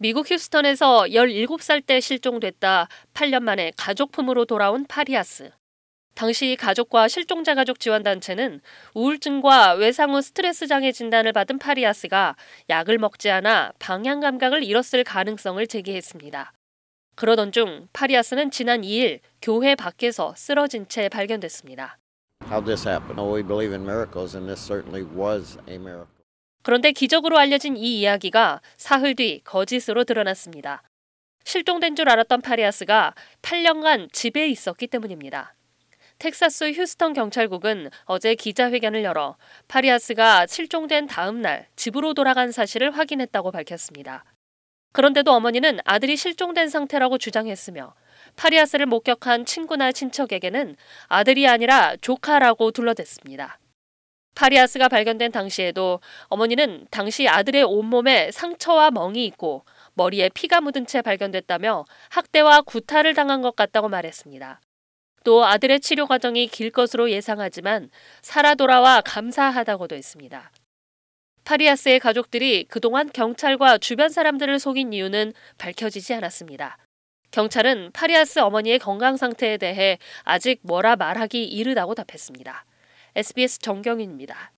미국 휴스턴에서 17살 때 실종됐다 8년 만에 가족품으로 돌아온 파리아스. 당시 가족과 실종자 가족 지원단체는 우울증과 외상 후 스트레스 장애 진단을 받은 파리아스가 약을 먹지 않아 방향 감각을 잃었을 가능성을 제기했습니다. 그러던 중 파리아스는 지난 2일 교회 밖에서 쓰러진 채 발견됐습니다. How this happened? Oh, we believe in miracles, and this certainly was a miracle. 그런데 기적으로 알려진 이 이야기가 사흘 뒤 거짓으로 드러났습니다. 실종된 줄 알았던 파리아스가 8년간 집에 있었기 때문입니다. 텍사스 휴스턴 경찰국은 어제 기자회견을 열어 파리아스가 실종된 다음 날 집으로 돌아간 사실을 확인했다고 밝혔습니다. 그런데도 어머니는 아들이 실종된 상태라고 주장했으며 파리아스를 목격한 친구나 친척에게는 아들이 아니라 조카라고 둘러댔습니다. 파리아스가 발견된 당시에도 어머니는 당시 아들의 온몸에 상처와 멍이 있고 머리에 피가 묻은 채 발견됐다며 학대와 구타를 당한 것 같다고 말했습니다. 또 아들의 치료 과정이 길 것으로 예상하지만 살아 돌아와 감사하다고도 했습니다. 파리아스의 가족들이 그동안 경찰과 주변 사람들을 속인 이유는 밝혀지지 않았습니다. 경찰은 파리아스 어머니의 건강 상태에 대해 아직 뭐라 말하기 이르다고 답했습니다. SBS 정경입니다.